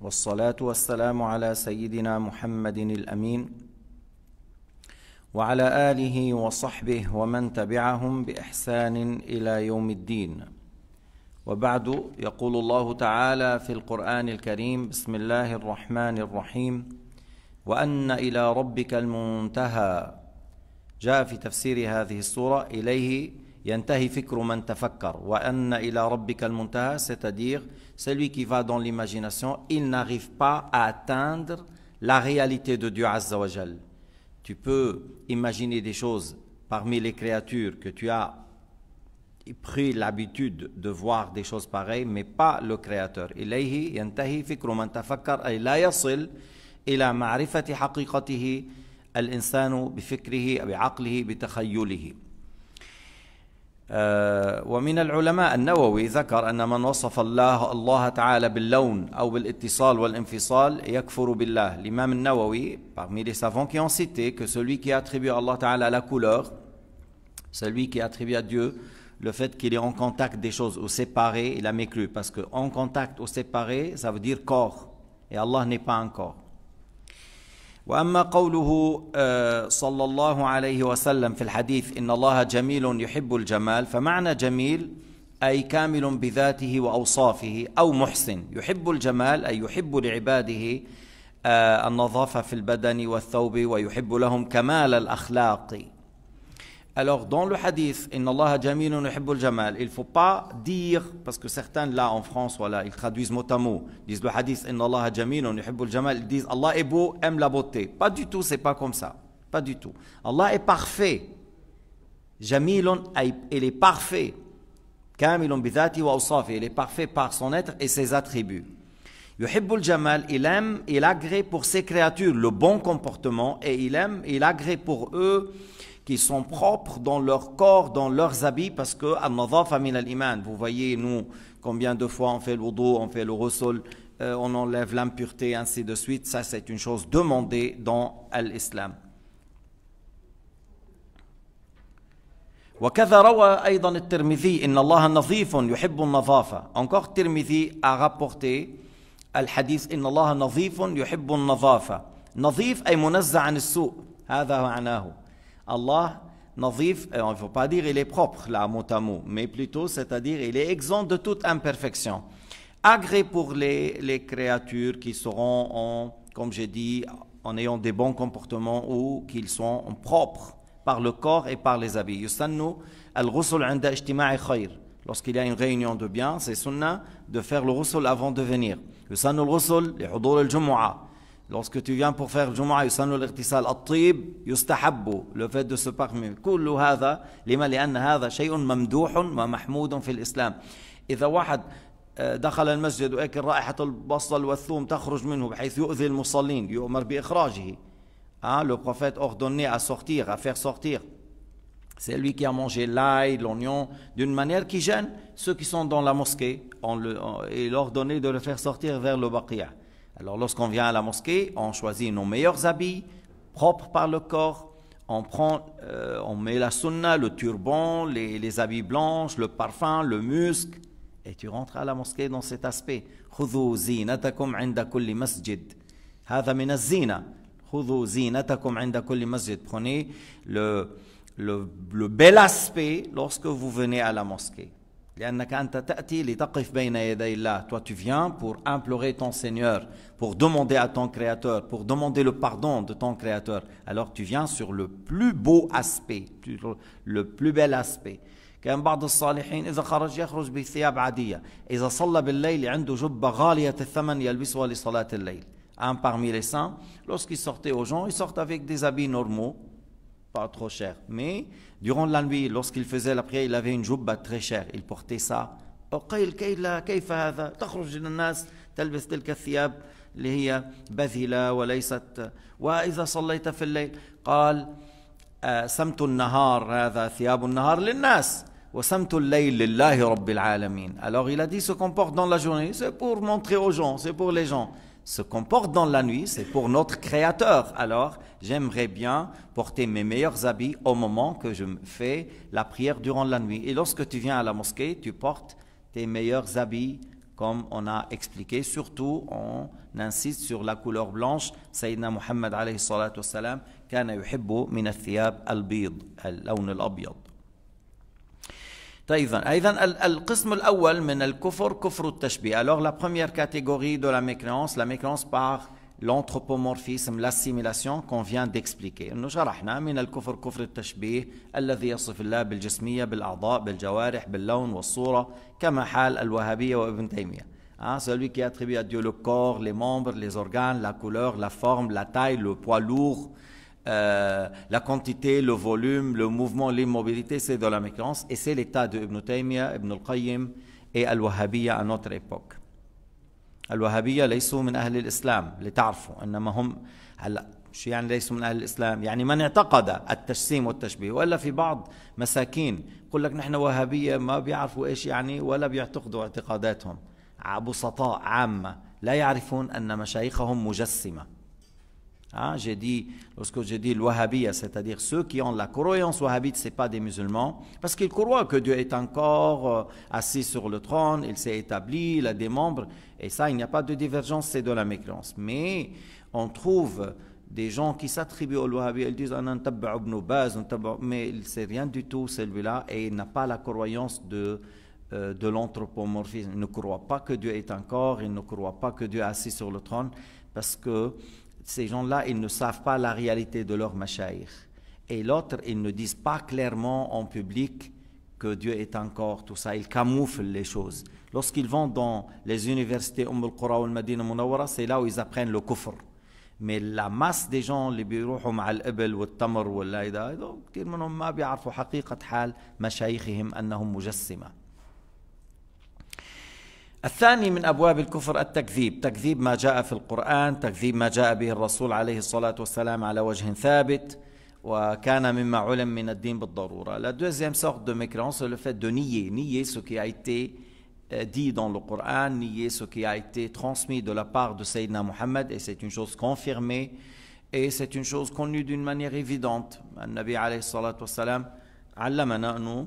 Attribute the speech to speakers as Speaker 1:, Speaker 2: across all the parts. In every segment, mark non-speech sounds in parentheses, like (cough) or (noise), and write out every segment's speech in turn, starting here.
Speaker 1: والصلاة والسلام على سيدنا محمد الأمين وعلى آله وصحبه ومن تبعهم بإحسان إلى يوم الدين وبعد يقول الله تعالى في القرآن الكريم بسم الله الرحمن الرحيم وأن إلى ربك المنتهى جاء في تفسير هذه السورة إليه Yantahi fikru man tafakkar wa anna ila rabbika al-muntaha, c'est-à-dire celui qui va dans l'imagination, il n'arrive pas à atteindre la réalité de Dieu Azza wa Tu peux imaginer des choses parmi les créatures que tu as pris l'habitude de voir des choses pareilles, mais pas le Créateur. Ilayhi yantahi fikru man tafakkar ay la yasil ila ma'rifati haqiqatihi al-insanu bi fikrihi bi aqlihi bi takhayyulihi. ومن العلماء النووي ذكر أن من وصف الله الله تعالى باللون أو بالاتصال والانفصال يكفر بالله الامام النووي parmi les savants qui ont cité que celui qui attribue à Allah تعالى la couleur celui qui attribue à Dieu le fait qu'il est en contact des choses ou séparé il a mécru parce que en contact ou séparé ça veut dire corps et Allah n'est pas un corps وأما قوله آه، صلى الله عليه وسلم في الحديث إن الله جميل يحب الجمال فمعنى جميل أي كامل بذاته وأوصافه أو محسن يحب الجمال أي يحب لعباده آه، النظافة في البدن والثوب ويحب لهم كمال الأخلاق Alors, dans le hadith, jamal, il ne faut pas dire, parce que certains là en France, voilà, ils traduisent mot à mot, disent le hadith Allah jamal, disent Allah est beau, aime la beauté. Pas du tout, c'est pas comme ça. Pas du tout. Allah est parfait. Jamilun, ah, il est parfait. il est parfait par son être et ses attributs. Yuhibbul Jamal, il aime, il agrée pour ses créatures le bon comportement et il aime, il agrée pour eux ils sont propres dans leur corps, dans leurs habits, parce que al-iman. min al-iman Vous voyez, nous, combien de fois on fait le dos, on fait le ressol, euh, on enlève l'impureté, ainsi de suite. Ça, c'est une chose demandée dans l'islam. وكذا روى أيضا الترمذي إن الله نظيف يحب النظافة encore Tirmidhi a rapporté الحديث إن الله نظيف يحب النظافة نظيف أي منزع عن السوء هذا معناه Allah, nazif, on ne veut pas dire il est propre, la mot à mot, mais plutôt, c'est-à-dire, il est exempt de toute imperfection. Agré pour les, créatures qui seront, comme j'ai dit, en ayant des bons comportements ou qu'ils sont propres par le corps et par les habits. Yusannu al khair Lorsqu'il y a une réunion de bien, c'est sunnah de faire le rusul avant de venir. Yusannu al-rusul al Lorsque tu viens pour faire le Jumu'ah, يسن at-tib yustahabbu le fait de se parfumer كل هذا لما لأن هذا شيء ممدوح ومحمود في الإسلام إذا واحد دخل المسجد وأكل رائحة البصل والثوم تخرج منه بحيث يؤذي المصلين يؤمر بإخراجه hein, le prophète ordonné à sortir, à faire sortir C'est lui qui a mangé l'ail, l'oignon, d'une manière qui gêne ceux qui sont dans la mosquée. On le, on, il ordonné de le faire sortir vers le baqiyah. Alors lorsqu'on vient à la mosquée, on choisit nos meilleurs habits, propres par le corps, on, euh, met la sunna, le turban, les, habits blanches, le parfum, le musc, et tu rentres à la mosquée dans cet aspect. Prenez le, le, le bel aspect lorsque vous venez à la mosquée. Toi, tu viens pour implorer ton Seigneur, pour demander à ton Créateur, pour demander le pardon de ton Créateur. Alors tu viens sur le plus beau aspect, le plus bel aspect. un parmi les saints lorsqu'il sortaient aux gens Ils sortait avec des habits normaux pas trop cher. Mais durant la nuit, lorsqu'il faisait la prière, il avait une joubba très chère. Il portait ça. أقيل كيلا كيف هذا تخرج للناس تلبس تلك الثياب اللي هي بذلة وليست وإذا صليت في الليل قال سمت النهار هذا ثياب النهار للناس وسمت الليل لله رب العالمين alors il a dit se comporte dans la journée c'est pour montrer aux gens c'est pour les gens ce qu'on porte dans la nuit, c'est pour notre Créateur. Alors, j'aimerais bien porter mes meilleurs habits au moment que je fais la prière durant la nuit. Et lorsque tu viens à la mosquée, tu portes tes meilleurs habits, comme on a expliqué. Surtout, on insiste sur la couleur blanche. Sayyidina Muhammad alayhi salatu kana yuhibbu min al-thiyab al Alors la première catégorie de la mécréance, la mécréance par l'anthropomorphisme, l'assimilation qu'on vient d'expliquer. انه شرحنا من الكفر كفر التشبيه الذي يصف الله بالجسميه بالاعضاء بالجوارح باللون والصوره كما حال الوهابيه وابن تيميه. Hein, celui qui attribue à Dieu le corps, les membres, les organes, la couleur, la forme, la taille, le poids lourd, euh, Euh, la quantité, le volume, le mouvement, l'immobilité, c'est de la mécréance. Et c'est l'état de Ibn Taymiyyah, Ibn al-Qayyim et Al-Wahhabiyya à notre époque. الوهابية ليسوا من أهل الإسلام لتعرفوا إنما هم هلا شو يعني ليسوا من أهل الإسلام يعني من اعتقد التجسيم والتشبيه والا في بعض مساكين يقول لك نحن وهابية ما بيعرفوا إيش يعني ولا بيعتقدوا اعتقاداتهم بسطاء عامة لا يعرفون أن مشايخهم مجسمة Hein, j'ai dit, lorsque j'ai dit l'Wahhabiya, c'est-à-dire ceux qui ont la croyance wahhabite, ce n'est pas des musulmans, parce qu'ils croient que Dieu est encore euh, assis sur le trône, il s'est établi, il a des membres, et ça, il n'y a pas de divergence, c'est de la mécréance. Mais on trouve des gens qui s'attribuent au Wahhabi, ils disent mais sait rien du tout celui-là, et il n'a pas la croyance de euh, de l'anthropomorphisme. Il ne croit pas que Dieu est encore, il ne croit pas que Dieu est assis sur le trône, parce que ces gens-là, ils ne savent pas la réalité de leur machaïr. Et l'autre, ils ne disent pas clairement en public que Dieu est encore tout ça. Ils camouflent les choses. Lorsqu'ils vont dans les universités Umm al-Qura ou al-Madina Munawwara, c'est là où ils apprennent le kufr. Mais la masse des gens, les بيروحوا على الإبل والتمر la vérité ne savent de leurs réalité qu'ils sont مجسمة. الثاني من ابواب الكفر التكذيب، تكذيب ما جاء في القران، تكذيب ما جاء به الرسول عليه الصلاه والسلام على وجه ثابت وكان مما علم من الدين بالضروره. لا دوزيام سورت دو ميكرون سو لو فات دو نيي، نيي سو كي ايتي دي دون لو قران، نيي سو كي ايتي ترانسمي دو لا بار دو سيدنا محمد، اي سيت اون شوز كونفيرمي، اي سيت اون شوز كونو دون مانيير ايفيدونت، النبي عليه الصلاه والسلام علمنا انه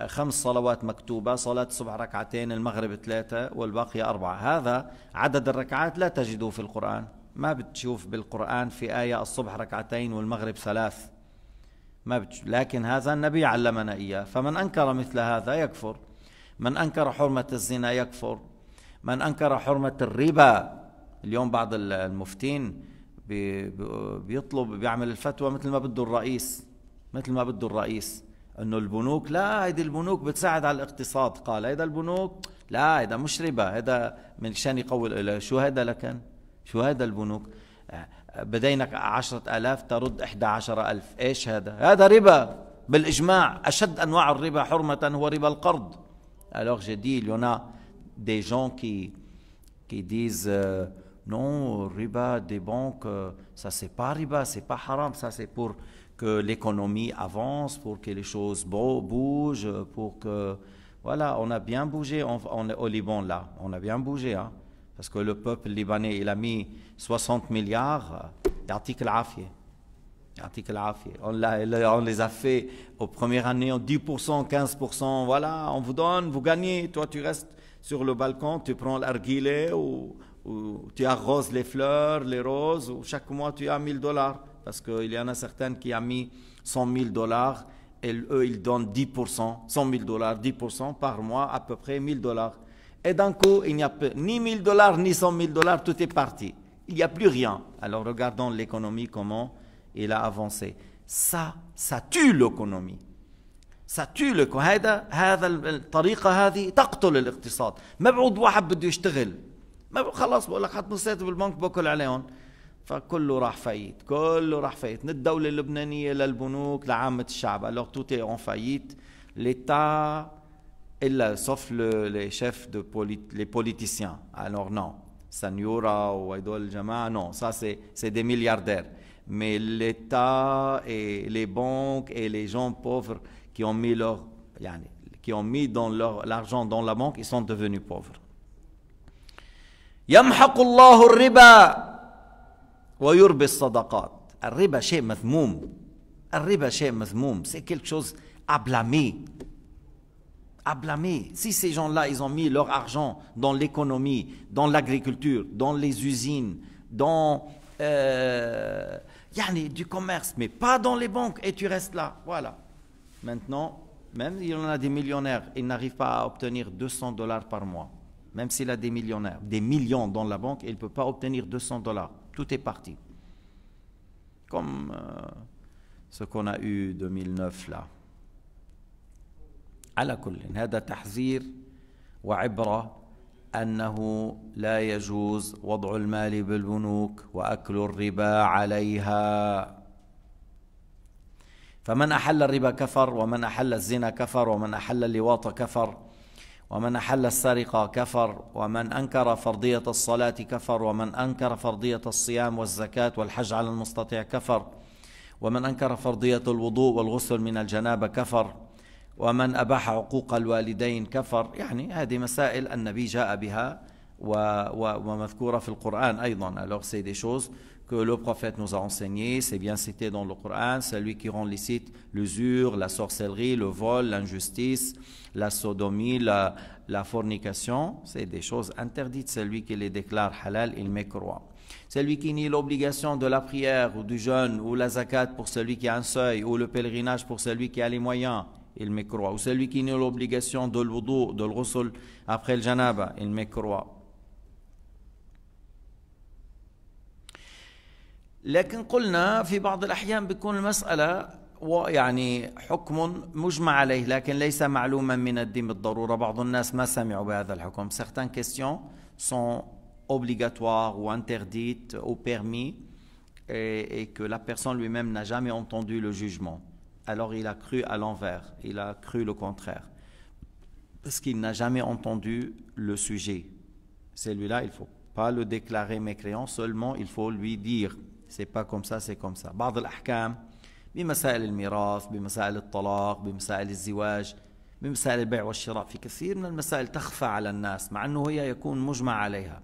Speaker 1: خمس صلوات مكتوبة صلاة الصبح ركعتين المغرب ثلاثة والباقية أربعة هذا عدد الركعات لا تجده في القرآن ما بتشوف بالقرآن في آية الصبح ركعتين والمغرب ثلاث ما بتش... لكن هذا النبي علمنا إياه فمن أنكر مثل هذا يكفر من أنكر حرمة الزنا يكفر من أنكر حرمة الربا اليوم بعض المفتين بي... بيطلب بيعمل الفتوى مثل ما بده الرئيس مثل ما بده الرئيس انه البنوك لا هيدي البنوك بتساعد على الاقتصاد قال هيدا البنوك لا هيدا مش ربا هيدا من شان يقول شو هيدا لكن شو هيدا البنوك بدينك عشرة ألاف ترد إحدى عشر ألف إيش هذا هذا ربا بالإجماع أشد أنواع الربا حرمة هو ربا القرض Alors j'ai dit, il y en a des gens qui, qui disent euh, non, riba des banques, euh, ça c'est pas riba, c'est pas haram, ça c'est pour que l'économie avance, pour que les choses bougent, pour que... Voilà, on a bien bougé en, est au Liban là, on a bien bougé, hein, parce que le peuple libanais, il a mis 60 milliards, euh, d'articles à On, on les a fait aux premières années en 10%, 15%, voilà, on vous donne, vous gagnez, toi tu restes sur le balcon, tu prends l'argile ou, ou tu arroses les fleurs, les roses, ou chaque mois tu as 1000 dollars parce qu'il y en a certaines qui ont mis 100 000 dollars et eux, ils donnent 10%, 100 000 dollars, 10% par mois, à peu près 1 000 dollars. Et d'un coup, il n'y a ni 1 000 dollars, ni 100 000 dollars, tout est parti. Il n'y a plus rien. Alors regardons l'économie, comment elle a avancé. Ça, ça tue l'économie. Ça tue l'économie alors tout est en faillite l'État sauf les chefs de les politiciens alors non Sanyura ou Aidol Jamaa non ça c'est des milliardaires mais l'État et les banques et les gens pauvres qui ont mis leur qui ont mis dans l'argent dans la banque ils sont devenus pauvres يمحق الله الربا c'est quelque chose à blâmer si ces gens-là ils ont mis leur argent dans l'économie dans l'agriculture dans les usines dans euh, yani, du commerce mais pas dans les banques et tu restes là voilà maintenant même il y en a des millionnaires ils n'arrivent pas à obtenir 200 dollars par mois même s'il a des millionnaires des millions dans la banque il ne peut pas obtenir 200 dollars Tout est parti. Comme euh, ce qu'on a eu 2009 là. على كل هذا تحذير وعبرة أنه لا يجوز وضع المال بالبنوك وأكل الربا عليها فمن أحل الربا كفر ومن أحل الزنا كفر ومن أحل اللواط كفر ومن أحل السرقة كفر ومن أنكر فرضية الصلاة كفر ومن أنكر فرضية الصيام والزكاة والحج على المستطيع كفر ومن أنكر فرضية الوضوء والغسل من الجنابة كفر ومن أباح عقوق الوالدين كفر يعني هذه مسائل النبي جاء بها ومذكورة في القرآن أيضا alors c'est des choses que le prophète nous a enseigné, c'est bien cité dans le Coran, celui qui rend licite l'usure, la sorcellerie, le vol, l'injustice, la sodomie, la, fornication, c'est des choses interdites. Celui qui les déclare halal, il me croit. Celui qui nie l'obligation de la prière ou du jeûne ou la zakat pour celui qui a un seuil ou le pèlerinage pour celui qui a les moyens, il mécroit croit. Ou celui qui nie l'obligation de l'oudou, de après le janaba, il me croit لكن قلنا في بعض بيكون حكم مجمع عليه لكن ليس معلوما من بعض الناس ما سمعوا بهذا الحكم certaines questions sont obligatoires ou interdites ou permis et, que la personne lui-même n'a jamais entendu le jugement alors il a cru à l'envers il a cru le contraire parce qu'il n'a jamais entendu le sujet celui-là il faut pas le déclarer mécréant seulement il faut lui dire سي با كوم سا سي كوم سا بعض الأحكام بمسائل الميراث بمسائل الطلاق بمسائل الزواج بمسائل البيع والشراء في كثير من المسائل تخفى على الناس مع أنه هي يكون مجمع عليها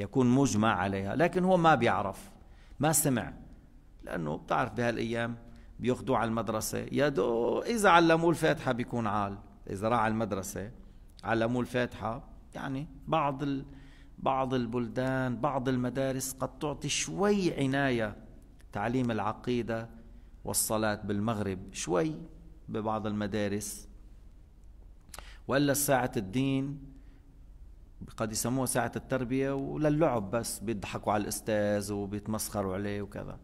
Speaker 1: يكون مجمع عليها لكن هو ما بيعرف ما سمع لأنه بتعرف بهالأيام بياخذوه على المدرسة يا دو إذا علموه الفاتحة بيكون عال إذا راح على المدرسة علموه الفاتحة يعني بعض ال... بعض البلدان بعض المدارس قد تعطي شوي عناية تعليم العقيدة والصلاة بالمغرب شوي ببعض المدارس وإلا ساعة الدين قد يسموها ساعة التربية وللعب بس بيضحكوا على الأستاذ وبيتمسخروا عليه وكذا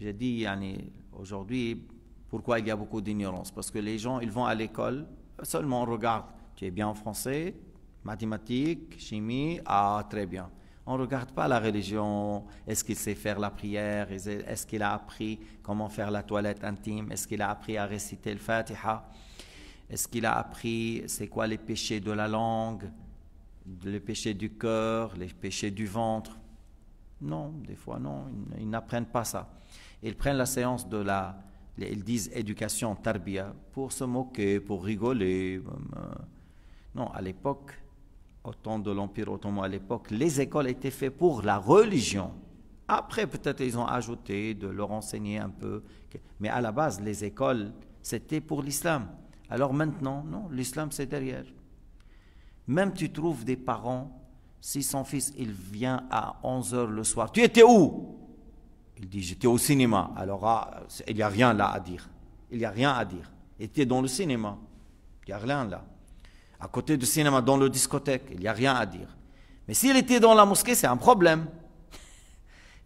Speaker 1: جدي يعني yani, aujourd'hui, pourquoi il y a beaucoup d'ignorance Parce que les gens, ils vont à l'école, seulement on regarde, tu es bien en français, mathématiques, chimie, ah très bien. On ne regarde pas la religion, est-ce qu'il sait faire la prière, est-ce qu'il a appris comment faire la toilette intime, est-ce qu'il a appris à réciter le Fatiha, est-ce qu'il a appris c'est quoi les péchés de la langue, les péchés du cœur, les péchés du ventre. Non, des fois non, ils n'apprennent pas ça. Ils prennent la séance de la, ils disent éducation, tarbia, pour se moquer, pour rigoler. Euh, non, à l'époque, au temps de l'Empire ottoman à l'époque, les écoles étaient faites pour la religion. Après, peut-être ils ont ajouté de leur enseigner un peu, mais à la base, les écoles, c'était pour l'islam. Alors maintenant, non, l'islam, c'est derrière. Même tu trouves des parents, si son fils, il vient à 11h le soir, tu étais où Il dit, j'étais au cinéma. Alors, ah, il n'y a rien là à dire. Il n'y a rien à dire. Il était dans le cinéma. Il n'y a rien là. à côté du cinéma, dans le discothèque, il n'y a rien à dire. Mais s'il était dans la mosquée, c'est un problème.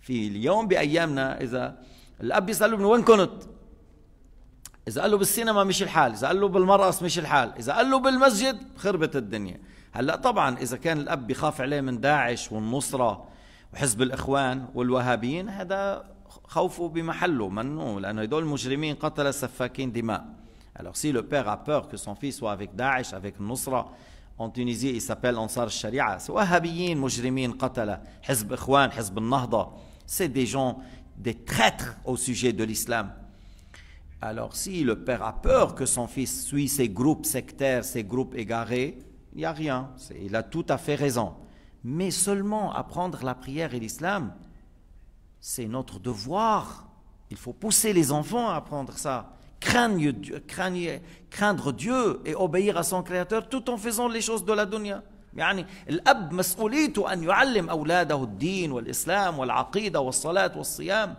Speaker 1: في اليوم بأيامنا إذا الأب من وين كنت؟ إذا قال له بالسينما مش الحال، إذا قال له بالمرقص مش الحال، إذا قال له بالمسجد خربت الدنيا. هلا طبعا إذا كان الأب بخاف عليه من داعش والنصرة وحزب الإخوان والوهابيين هذا خوفه بمحله منه لأنه هدول المجرمين قتل سفاكين دماء. Alors si le père a peur que son fils soit avec Daesh, avec Nusra, en Tunisie, il s'appelle Ansar Sharia. C'est Qatala, C'est des gens, des traîtres au sujet de l'islam. Alors si le père a peur que son fils suit ces groupes sectaires, ces groupes égarés, il n'y a rien. Il a tout à fait raison. Mais seulement apprendre la prière et l'islam, c'est notre devoir. Il faut pousser les enfants à apprendre ça. craindre Dieu, craindre, craindre Dieu et obéir à son Créateur tout en faisant les choses de la dunya. يعني الأب مسؤوليته أن يعلم أولاده الدين والإسلام والعقيدة والصلاة والصيام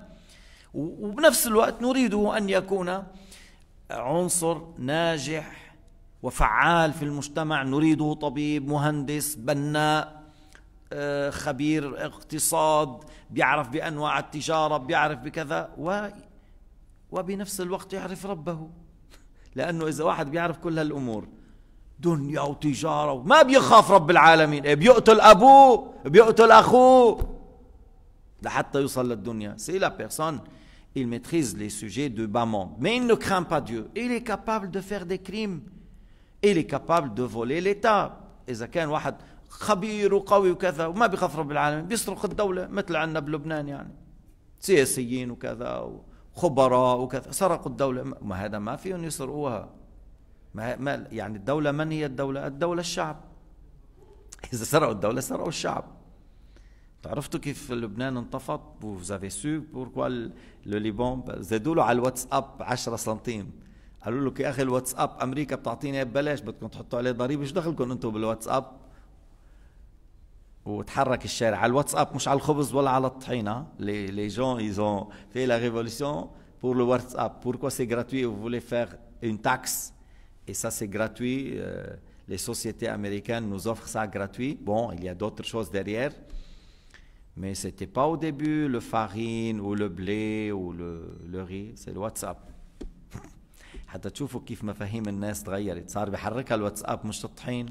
Speaker 1: وبنفس الوقت نريده أن يكون عنصر ناجح وفعال في المجتمع نريده طبيب مهندس بناء خبير اقتصاد بيعرف بأنواع التجارة بيعرف بكذا و وبنفس الوقت يعرف ربه (laughs) لأنه إذا واحد بيعرف كل هالأمور دنيا وتجارة ما بيخاف رب العالمين إيه، بيقتل أبوه بيقتل أخوه لحتى يوصل للدنيا سي لا بيرسون il maîtrise les sujets du bas monde. Mais il ne craint pas Dieu. Il est capable de faire des crimes. Il est capable de voler l'État. إذا كان واحد خبير وقوي وكذا وما بيخاف رب العالمين بيسرق الدولة مثل عندنا بلبنان يعني سياسيين وكذا و... خبراء وكذا سرقوا الدولة ما هذا ما فيهم يسرقوها ما, ما يعني الدولة من هي الدولة؟ الدولة الشعب إذا سرقوا الدولة سرقوا الشعب عرفتوا كيف لبنان انطفت vous سو بوركوا لو ليبون زادوا له على الواتساب 10 سنتيم قالوا له يا اخي الواتساب امريكا بتعطيني ببلاش بدكم تحطوا عليه ضريبه شو دخلكم انتم بالواتساب وتحرك الشارع على الواتساب مش على الخبز ولا على الطحينه لي لي جون ايزون في لا ريفولوسيون بور لو واتساب بوركو سي غراتوي و فولي فير اون تاكس اي سا سي غراتوي لي سوسيتي امريكان نو زوفر سا غراتوي بون il y a d'autres choses derrière mais c'était pas au début le farine ou le blé ou le le riz c'est le whatsapp حتى تشوفوا كيف مفاهيم الناس تغيرت صار بحركها الواتساب مش الطحين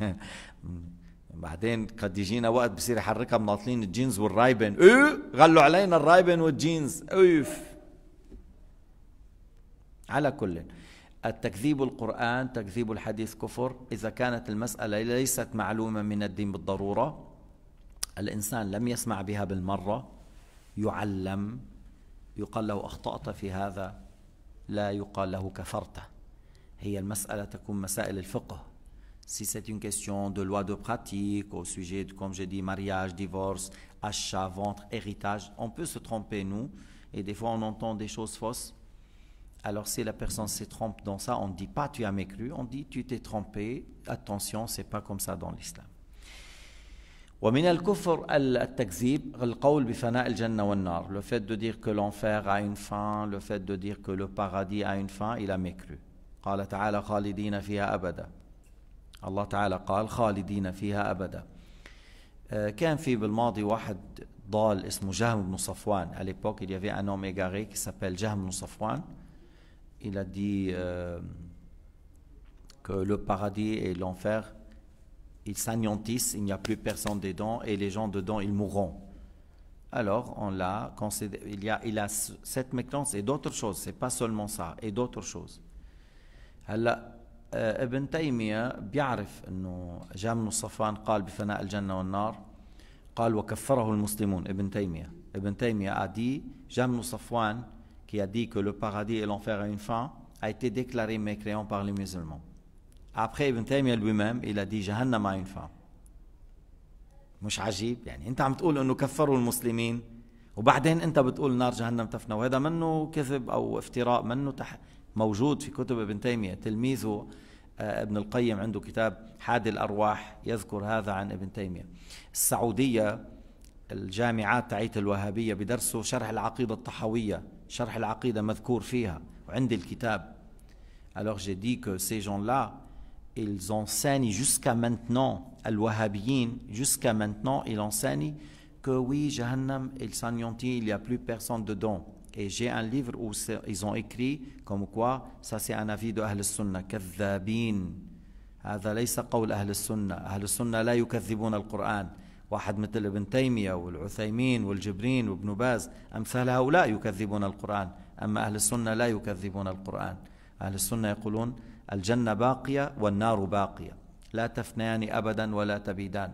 Speaker 1: (laughs) بعدين قد يجينا وقت بصير يحركها مناطلين الجينز والرايبن ايه غلوا علينا الرايبن والجينز اوف على كل التكذيب القرآن تكذيب الحديث كفر إذا كانت المسألة ليست معلومة من الدين بالضرورة الإنسان لم يسمع بها بالمرة يعلم يقال له أخطأت في هذا لا يقال له كفرت هي المسألة تكون مسائل الفقه Si c'est une question de loi de pratique au sujet, de, comme j'ai dit, mariage, divorce, achat, vente, héritage, on peut se tromper, nous, et des fois on entend des choses fausses. Alors si la personne se trompe dans ça, on ne dit pas tu as mécru, on dit tu t'es trompé, attention, c'est pas comme ça dans l'islam. ومن الكفر التكذيب القول الجنة والنار le fait de dire que l'enfer a une fin le fait de dire que le paradis a une fin il a mécru Allah Taala قال خالدين فيها أبدا euh, كان في Jahm À l'époque, il y avait un homme égaré qui s'appelle Jahm ibn Il a dit euh, que le paradis et l'enfer, ils s'anéantissent, il n'y a plus personne dedans et les gens dedans, ils mourront. Alors, on l'a Il y a, il a cette méconnaissance. et d'autres choses. C'est pas seulement ça, et d'autres choses. آه، ابن تيمية بيعرف أنه جاء من الصفان قال بفناء الجنة والنار قال وكفره المسلمون ابن تيمية ابن تيمية ادي dit James Safwan qui a لو que le paradis et فان à une fin a été لي مسلمون ابخي ابن تيمية lui-même il a جهنم à فان مش عجيب يعني انت عم تقول انه كفروا المسلمين وبعدين انت بتقول نار جهنم تفنى وهذا منه كذب او افتراء منه تح موجود في كتب ابن تيمية تلميذه آه، ابن القيم عنده كتاب حاد الأرواح يذكر هذا عن ابن تيمية السعودية الجامعات تعيت الوهابية بدرسه شرح العقيدة الطحوية شرح العقيدة مذكور فيها وعندي الكتاب Alors j'ai dit que ces gens-là, ils enseignent jusqu'à maintenant, al-Wahhabiyin, jusqu'à maintenant, ils enseignent que oui, Jahannam, il s'anéantit, il y a plus personne dedans. Et j'ai un livre où ils ont écrit comme quoi, ça c'est un avis de Ahl Sunnah, كذابين. هذا ليس قول أهل السنة أهل السنة لا يكذبون القرآن واحد مثل ابن تيمية والعثيمين والجبرين وابن باز أمثال هؤلاء يكذبون القرآن أما أهل السنة لا يكذبون القرآن أهل السنة يقولون الجنة باقية والنار باقية لا تفنيان أبدا ولا تبيدان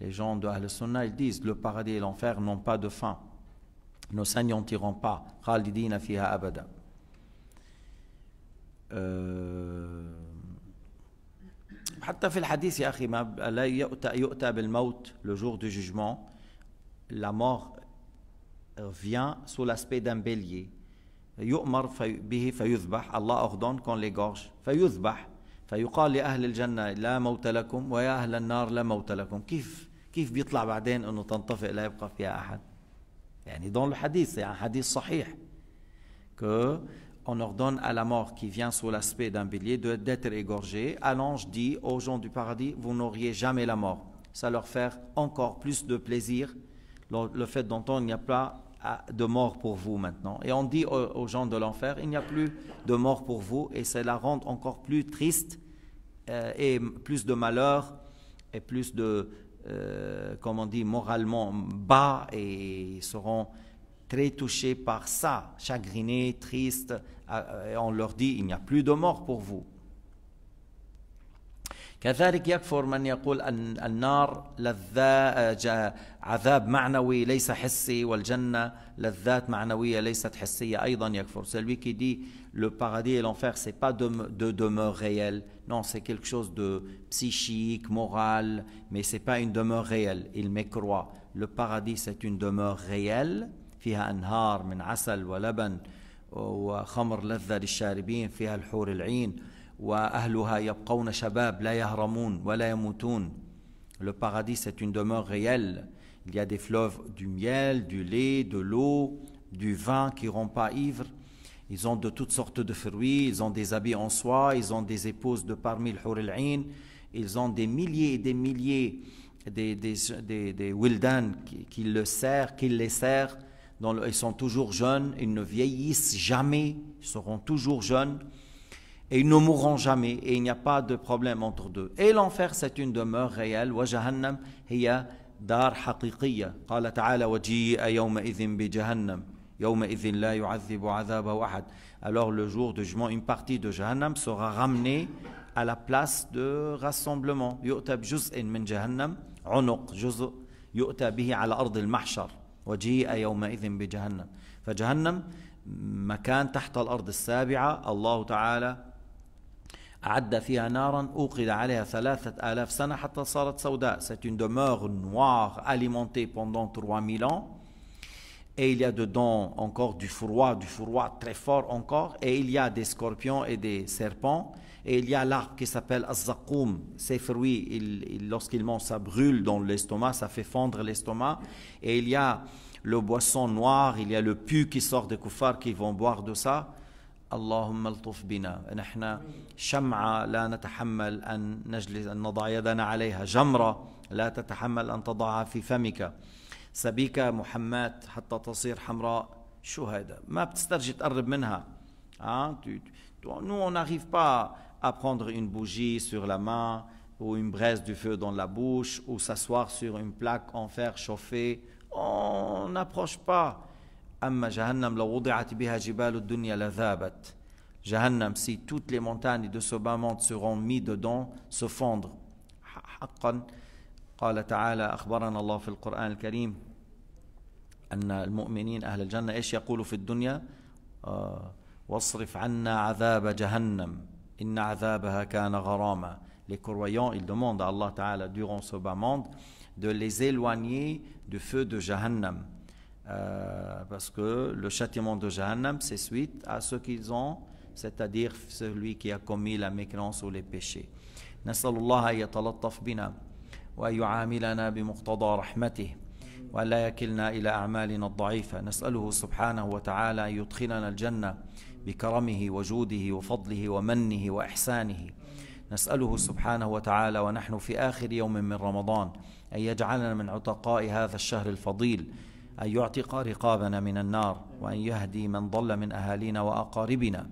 Speaker 1: Les gens de أهل السنة ils disent le paradis et l'enfer n'ont pas de fin. Nos saints n'y pas. Khalidina fiha abada. حتى في الحديث يا أخي ما لا يؤتى, يؤتى بالموت لو جور دو جوجمون لا مور فيان سو لاسبي d'un bélier يؤمر به فيذبح الله كون لي غورج فيذبح فيقال لأهل الجنة لا موت لكم ويا أهل النار لا موت لكم كيف كيف بيطلع بعدين أنه تنطفئ لا يبقى فيها أحد Et dans le hadith, c'est un hadith sahih, que on ordonne à la mort qui vient sous l'aspect d'un bélier d'être égorgé. À l'ange dit aux gens du paradis, vous n'auriez jamais la mort. Ça leur fait encore plus de plaisir le, fait d'entendre il n'y a pas ah, de mort pour vous maintenant. Et on dit aux, gens de l'enfer, il n'y a plus de mort pour vous, et la rend encore plus triste euh, et plus de malheur et plus de, euh, comme on dit, moralement bas et seront très touchés par ça, chagrinés, tristes. Euh, et on leur dit, il n'y a plus de mort pour vous. كذلك يكفر من يقول أن النار لذة عذاب معنوي ليس حسي والجنة لذات معنوية ليست حسية أيضا يكفر celui qui dit le paradis et l'enfer c'est pas de, de demeure réelle non c'est quelque chose de psychique moral mais c'est pas une demeure réelle il mécroit le paradis c'est une demeure réelle فيها أنهار من عسل ولبن وخمر لذة للشاربين فيها الحور العين Le paradis, est une demeure réelle. Il y a des fleuves du miel, du lait, de l'eau, du vin qui ne rend pas ivre. Ils ont de toutes sortes de fruits, ils ont des habits en soie, ils ont des épouses de parmi le Hur ils ont des milliers et des milliers des, des, des, des wildan qui, le qui les serrent. ils sont toujours jeunes, ils ne vieillissent jamais, ils seront toujours jeunes. et ils ne mourront jamais et il n'y a pas de problème entre deux. Et l'enfer, c'est une demeure réelle. وجهنم هي دار حقيقية. قال تعالى وجيء يومئذ بجهنم يومئذ لا يعذب عذابه أحد. Alors le jour de jugement, une partie de Jahannam sera ramenée à la place de rassemblement. يؤتى بجزء من جهنم عنق جزء يؤتى به على أرض المحشر وجيء يومئذ بجهنم. فجهنم مكان تحت الأرض السابعة الله تعالى c'est une demeure noire alimentée pendant 3000 ans et il y a dedans encore du froid, du froid très fort encore, et il y a des scorpions et des serpents, et il y a l'arbre qui s'appelle azakum Ces fruits, lorsqu'ils mangent, ça brûle dans l'estomac, ça fait fondre l'estomac, et il y a le boisson noir, il y a le pu qui sort des couffards qui vont boire de ça, اللهم الطف بنا نحن شمعة لا نتحمل أن نجلس أن نضع يدنا عليها جمرة لا تتحمل أن تضعها في فمك سبيكة محمات حتى تصير حمراء شو هذا ما بتسترجي تقرب منها نو اون اريف با ا اون بوجي سور لا مان او اون بريز دو فو دون لا بوش او ساسوار سور اون بلاك اون فير شوفي اون نابروش با أما جهنم لو وضعت بها جبال الدنيا لذابت جهنم سي توت لي مونتاني دو سو مونت سيغون مي دودون سو فوندر حقا قال تعالى أخبرنا الله في القرآن الكريم أن المؤمنين أهل الجنة إيش يقولوا في الدنيا آه, واصرف عنا عذاب جهنم إن عذابها كان غراما Les croyants, ils demandent à Allah Ta'ala durant ce bas monde de les éloigner du feu de Jahannam. Euh, parce que le châtiment de Jahannam, c'est suite à ce qu'ils ont, c'est-à-dire celui qui a commis la mécréance ou les péchés. نسأل الله أن يتلطف بنا وأن يعاملنا بمقتضى رحمته وأن لا يكلنا إلى أعمالنا الضعيفة نسأله سبحانه وتعالى أن يدخلنا الجنة بكرمه وجوده وفضله ومنه وإحسانه نسأله سبحانه وتعالى ونحن في آخر يوم من رمضان أن يجعلنا من عتقاء هذا الشهر الفضيل أن يعتق رقابنا من النار وأن يهدي من ضل من أهالينا وأقاربنا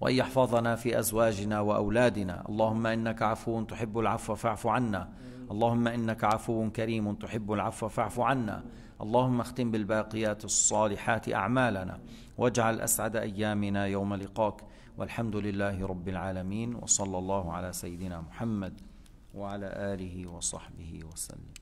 Speaker 1: وأن يحفظنا في أزواجنا وأولادنا اللهم إنك عفو تحب العفو فاعف عنا اللهم إنك عفو كريم تحب العفو فاعف عنا اللهم اختم بالباقيات الصالحات أعمالنا واجعل أسعد أيامنا يوم لقاك والحمد لله رب العالمين وصلى الله على سيدنا محمد وعلى آله وصحبه وسلم